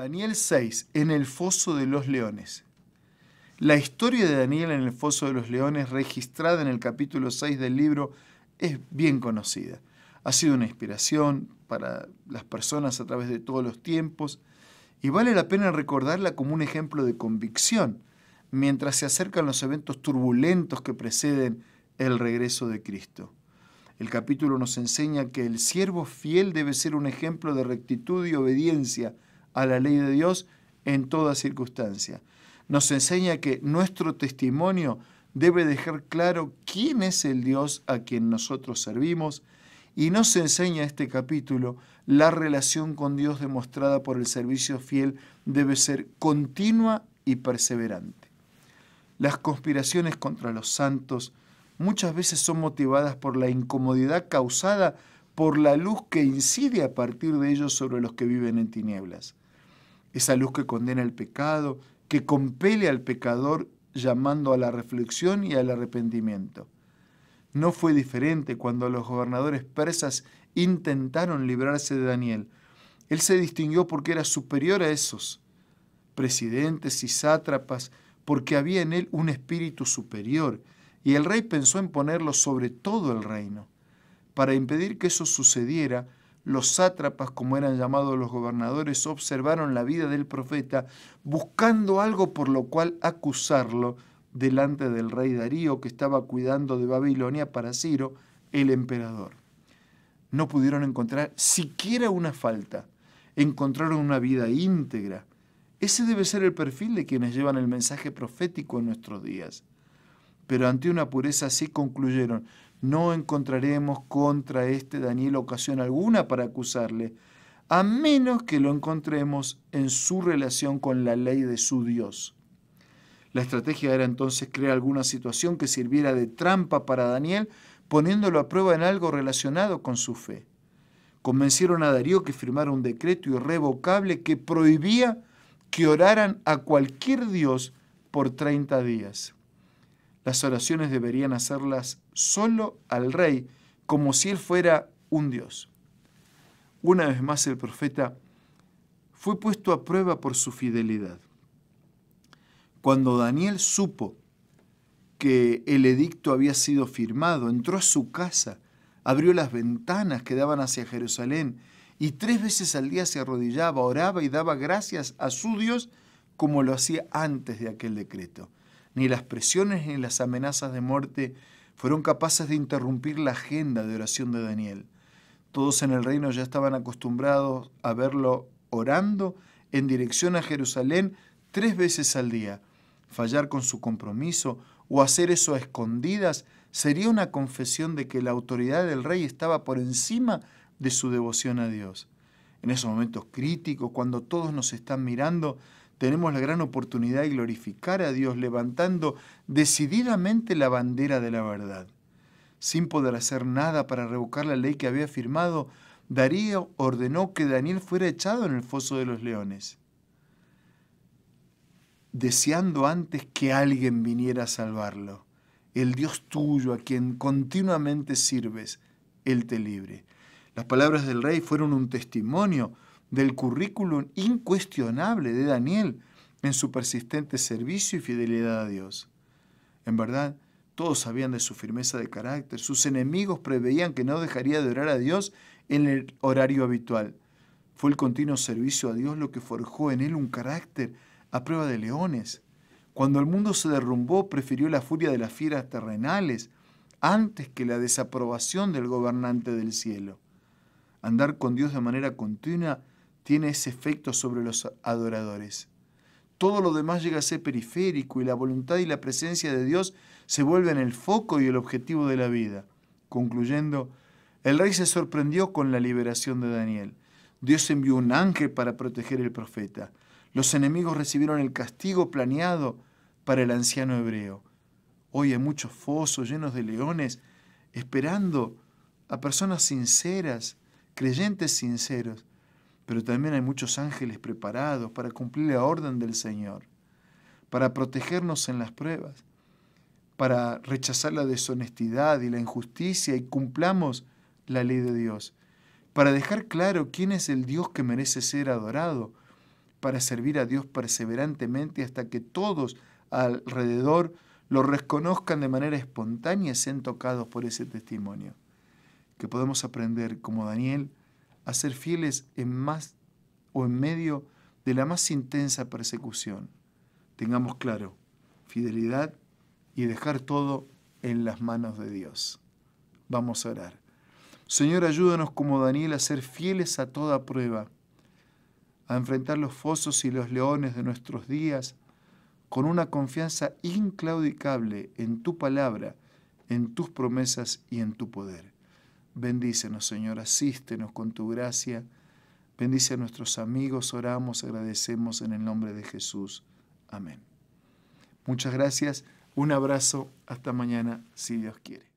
Daniel 6, en el foso de los leones. La historia de Daniel en el foso de los leones, registrada en el capítulo 6 del libro, es bien conocida. Ha sido una inspiración para las personas a través de todos los tiempos y vale la pena recordarla como un ejemplo de convicción mientras se acercan los eventos turbulentos que preceden el regreso de Cristo. El capítulo nos enseña que el siervo fiel debe ser un ejemplo de rectitud y obediencia a la ley de Dios en toda circunstancia. Nos enseña que nuestro testimonio debe dejar claro quién es el Dios a quien nosotros servimos y nos enseña este capítulo la relación con Dios demostrada por el servicio fiel debe ser continua y perseverante. Las conspiraciones contra los santos muchas veces son motivadas por la incomodidad causada por la luz que incide a partir de ellos sobre los que viven en tinieblas esa luz que condena el pecado, que compele al pecador llamando a la reflexión y al arrepentimiento. No fue diferente cuando los gobernadores persas intentaron librarse de Daniel. Él se distinguió porque era superior a esos presidentes y sátrapas, porque había en él un espíritu superior, y el rey pensó en ponerlo sobre todo el reino. Para impedir que eso sucediera, los sátrapas, como eran llamados los gobernadores, observaron la vida del profeta buscando algo por lo cual acusarlo delante del rey Darío que estaba cuidando de Babilonia para Ciro, el emperador. No pudieron encontrar siquiera una falta. Encontraron una vida íntegra. Ese debe ser el perfil de quienes llevan el mensaje profético en nuestros días. Pero ante una pureza así concluyeron, no encontraremos contra este Daniel ocasión alguna para acusarle, a menos que lo encontremos en su relación con la ley de su Dios. La estrategia era entonces crear alguna situación que sirviera de trampa para Daniel, poniéndolo a prueba en algo relacionado con su fe. Convencieron a Darío que firmara un decreto irrevocable que prohibía que oraran a cualquier dios por 30 días. Las oraciones deberían hacerlas solo al rey, como si él fuera un dios. Una vez más el profeta fue puesto a prueba por su fidelidad. Cuando Daniel supo que el edicto había sido firmado, entró a su casa, abrió las ventanas que daban hacia Jerusalén y tres veces al día se arrodillaba, oraba y daba gracias a su Dios como lo hacía antes de aquel decreto ni las presiones ni las amenazas de muerte fueron capaces de interrumpir la agenda de oración de Daniel. Todos en el reino ya estaban acostumbrados a verlo orando en dirección a Jerusalén tres veces al día. Fallar con su compromiso o hacer eso a escondidas sería una confesión de que la autoridad del rey estaba por encima de su devoción a Dios. En esos momentos críticos, cuando todos nos están mirando, tenemos la gran oportunidad de glorificar a Dios levantando decididamente la bandera de la verdad. Sin poder hacer nada para revocar la ley que había firmado, Darío ordenó que Daniel fuera echado en el foso de los leones, deseando antes que alguien viniera a salvarlo. El Dios tuyo, a quien continuamente sirves, Él te libre. Las palabras del rey fueron un testimonio del currículum incuestionable de Daniel en su persistente servicio y fidelidad a Dios. En verdad, todos sabían de su firmeza de carácter, sus enemigos preveían que no dejaría de orar a Dios en el horario habitual. Fue el continuo servicio a Dios lo que forjó en él un carácter a prueba de leones. Cuando el mundo se derrumbó, prefirió la furia de las fieras terrenales antes que la desaprobación del gobernante del cielo. Andar con Dios de manera continua tiene ese efecto sobre los adoradores. Todo lo demás llega a ser periférico y la voluntad y la presencia de Dios se vuelven el foco y el objetivo de la vida. Concluyendo, el rey se sorprendió con la liberación de Daniel. Dios envió un ángel para proteger al profeta. Los enemigos recibieron el castigo planeado para el anciano hebreo. Hoy hay muchos fosos llenos de leones esperando a personas sinceras, creyentes sinceros, pero también hay muchos ángeles preparados para cumplir la orden del Señor, para protegernos en las pruebas, para rechazar la deshonestidad y la injusticia y cumplamos la ley de Dios, para dejar claro quién es el Dios que merece ser adorado, para servir a Dios perseverantemente hasta que todos alrededor lo reconozcan de manera espontánea y sean tocados por ese testimonio. Que podemos aprender, como Daniel, a ser fieles en más o en medio de la más intensa persecución. Tengamos claro, fidelidad y dejar todo en las manos de Dios. Vamos a orar. Señor, ayúdanos como Daniel a ser fieles a toda prueba, a enfrentar los fosos y los leones de nuestros días con una confianza inclaudicable en tu palabra, en tus promesas y en tu poder. Bendícenos, Señor, asístenos con tu gracia. Bendice a nuestros amigos, oramos, agradecemos en el nombre de Jesús. Amén. Muchas gracias, un abrazo, hasta mañana, si Dios quiere.